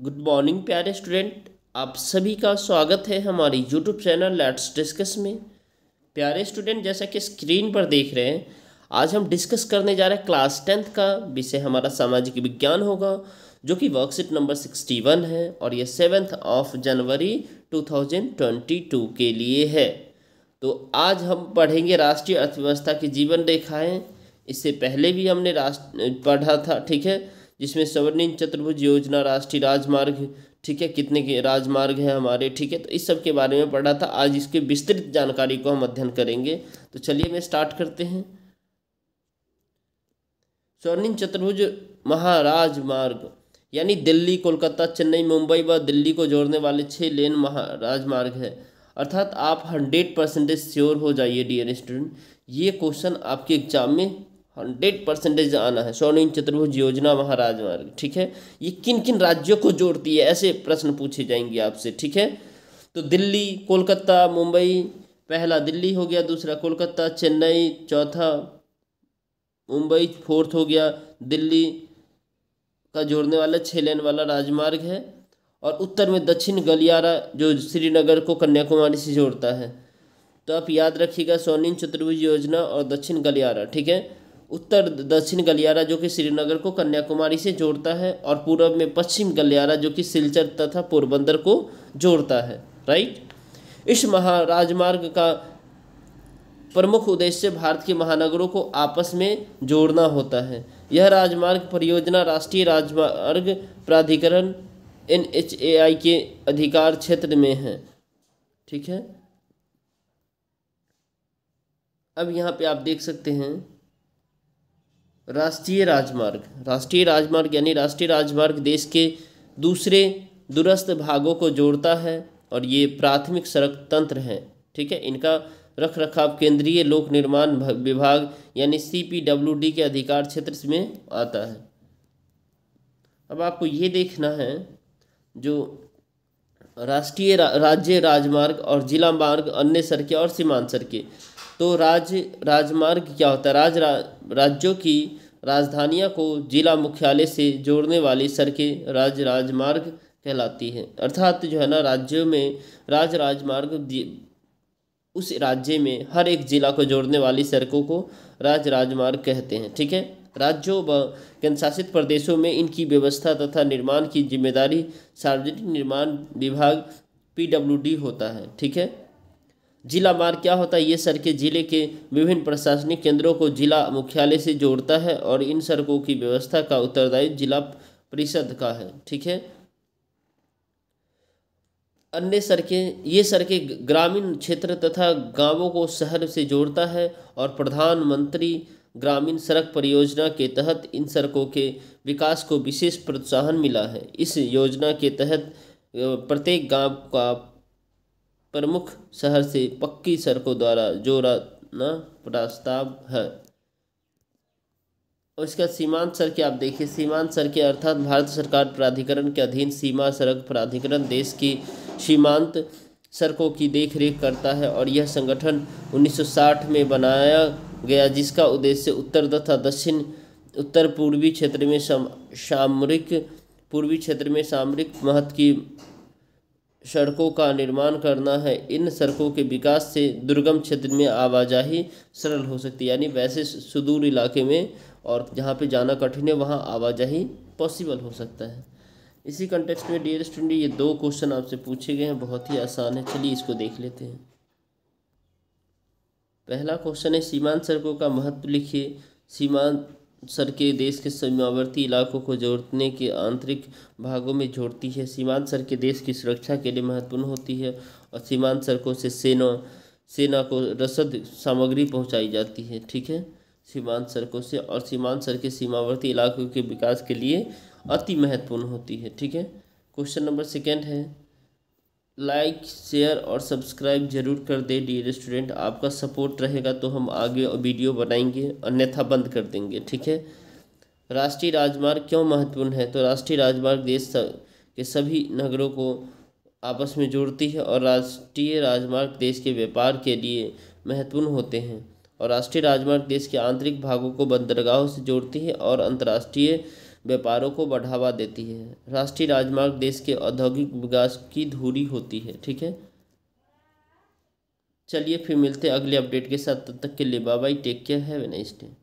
good morning प्यारे student आप सभी का स्वागत है हमारे यूट्यूब चैनल लेट्स डिस्कस में प्यारे स्टूडेंट जैसा कि स्क्रीन पर देख रहे हैं आज हम डिस्कस करने जा रहे हैं क्लास टेंथ का विषय हमारा सामाजिक विज्ञान होगा जो कि वर्कशीट नंबर सिक्सटी वन है और ये seventh of January two thousand twenty two के लिए है तो आज हम पढ़ेंगे राष्ट्रीय अर्थव्यवस्था की जीवन रेखाएँ इससे पहले भी हमने राष्ट्र पढ़ा था ठीक है जिसमें स्वर्णिम चतुर्भुज योजना राष्ट्रीय राजमार्ग ठीक है कितने के राजमार्ग हैं हमारे ठीक है तो इस सब के बारे में पढ़ा था आज इसके विस्तृत जानकारी को हम अध्ययन करेंगे तो चलिए मैं स्टार्ट करते हैं स्वर्णिम चतुर्भुज महाराज मार्ग यानी दिल्ली कोलकाता चेन्नई मुंबई व दिल्ली को जोड़ने वाले छः लेन महाराज मार्ग है अर्थात आप हंड्रेड परसेंटेज श्योर हो जाइए डियर स्टूडेंट ये क्वेश्चन आपके एग्जाम में हंड्रेड परसेंटेज आना है स्वर्णिम चतुर्भुज योजना महाराज मार्ग ठीक है ये किन किन राज्यों को जोड़ती है ऐसे प्रश्न पूछे जाएंगे आपसे ठीक है तो दिल्ली कोलकाता मुंबई पहला दिल्ली हो गया दूसरा कोलकाता चेन्नई चौथा मुंबई फोर्थ हो गया दिल्ली का जोड़ने वाला छः लेन वाला राजमार्ग है और उत्तर में दक्षिण गलियारा जो श्रीनगर को कन्याकुमारी से जोड़ता है तो आप याद रखिएगा सोनिन चतुर्भुज योजना और दक्षिण गलियारा ठीक है उत्तर दक्षिण गलियारा जो कि श्रीनगर को कन्याकुमारी से जोड़ता है और पूर्व में पश्चिम गलियारा जो कि सिलचर तथा पोरबंदर को जोड़ता है राइट इस महाराजमार्ग का प्रमुख उद्देश्य भारत के महानगरों को आपस में जोड़ना होता है यह राजमार्ग परियोजना राष्ट्रीय राजमार्ग प्राधिकरण एन के अधिकार क्षेत्र में है ठीक है अब यहाँ पे आप देख सकते हैं राष्ट्रीय राजमार्ग राष्ट्रीय राजमार्ग यानी राष्ट्रीय राजमार्ग देश के दूसरे दूरस्थ भागों को जोड़ता है और ये प्राथमिक सड़क तंत्र हैं ठीक है इनका रख रखाव केंद्रीय लोक निर्माण विभाग यानी सी पी डब्ल्यू डी के अधिकार क्षेत्र में आता है अब आपको ये देखना है जो राष्ट्रीय रा, राज्य राजमार्ग और जिला मार्ग अन्य सड़कें और सीमांत सड़कें तो राज्य राजमार्ग क्या होता है राज, राज्यों की राजधानियाँ को जिला मुख्यालय से जोड़ने वाली सड़कें राज्य राजमार्ग कहलाती हैं अर्थात जो है ना राज्यों में राज राजमार्ग उस राज्य में हर एक जिला को जोड़ने वाली सड़कों को राज राजमार्ग कहते हैं ठीक है राज्यों व केंद्रशासित प्रदेशों में इनकी व्यवस्था तथा निर्माण की जिम्मेदारी सार्वजनिक निर्माण विभाग पी होता है ठीक है जिला मार्ग क्या होता है ये सड़कें जिले के विभिन्न प्रशासनिक केंद्रों को जिला मुख्यालय से जोड़ता है और इन सड़कों की व्यवस्था का उत्तरदायित्व जिला परिषद का है ठीक है अन्य सड़कें ये सड़कें ग्रामीण क्षेत्र तथा गांवों को शहर से जोड़ता है और प्रधानमंत्री ग्रामीण सड़क परियोजना के तहत इन सड़कों के विकास को विशेष प्रोत्साहन मिला है इस योजना के तहत प्रत्येक गांव का प्रमुख शहर से पक्की सड़कों द्वारा जोड़ना प्रस्ताव है और इसका सीमांत सड़क आप देखिए सीमांत सड़क अर्थात भारत सरकार प्राधिकरण के अधीन सीमा सड़क प्राधिकरण देश की सीमांत सड़कों की देखरेख करता है और यह संगठन 1960 में बनाया गया जिसका उद्देश्य उत्तर तथा दक्षिण उत्तर पूर्वी क्षेत्र में सामरिक पूर्वी क्षेत्र में सामरिक महत्व की सड़कों का निर्माण करना है इन सड़कों के विकास से दुर्गम क्षेत्र में आवाजाही सरल हो सकती है यानी वैसे सुदूर इलाके में और जहाँ पे जाना कठिन है वहाँ आवाजाही पॉसिबल हो सकता है इसी कंटेक्स्ट में डियर स्टूडेंट ये दो क्वेश्चन आपसे पूछे गए हैं बहुत ही आसान है चलिए इसको देख लेते हैं पहला क्वेश्चन है सीमांत सड़कों का महत्व लिखिए सीमांत सर के देश के सीमावर्ती इलाकों को जोड़ने के आंतरिक भागों में जोड़ती है सीमांत सर के देश की सुरक्षा के लिए महत्वपूर्ण होती है और सीमांत सड़कों से सेना सेना को रसद सामग्री पहुंचाई जाती है ठीक है सीमांत सड़कों से और सीमांत सर के सीमावर्ती इलाकों के विकास के लिए अति महत्वपूर्ण होती है ठीक है क्वेश्चन नंबर सेकेंड है लाइक शेयर और सब्सक्राइब जरूर कर दें डी रेस्टोरेंट आपका सपोर्ट रहेगा तो हम आगे वीडियो बनाएंगे अन्यथा बंद कर देंगे ठीक है राष्ट्रीय राजमार्ग क्यों महत्वपूर्ण है तो राष्ट्रीय राजमार्ग देश के सभी नगरों को आपस में जोड़ती है और राष्ट्रीय राजमार्ग देश के व्यापार के लिए महत्वपूर्ण होते हैं और राष्ट्रीय राजमार्ग देश के आंतरिक भागों को बंदरगाहों से जोड़ती है और अंतर्राष्ट्रीय व्यापारों को बढ़ावा देती है राष्ट्रीय राजमार्ग देश के औद्योगिक विकास की धुरी होती है ठीक है चलिए फिर मिलते हैं अगले अपडेट के साथ तब तक के लिए bye bye take care have a nice day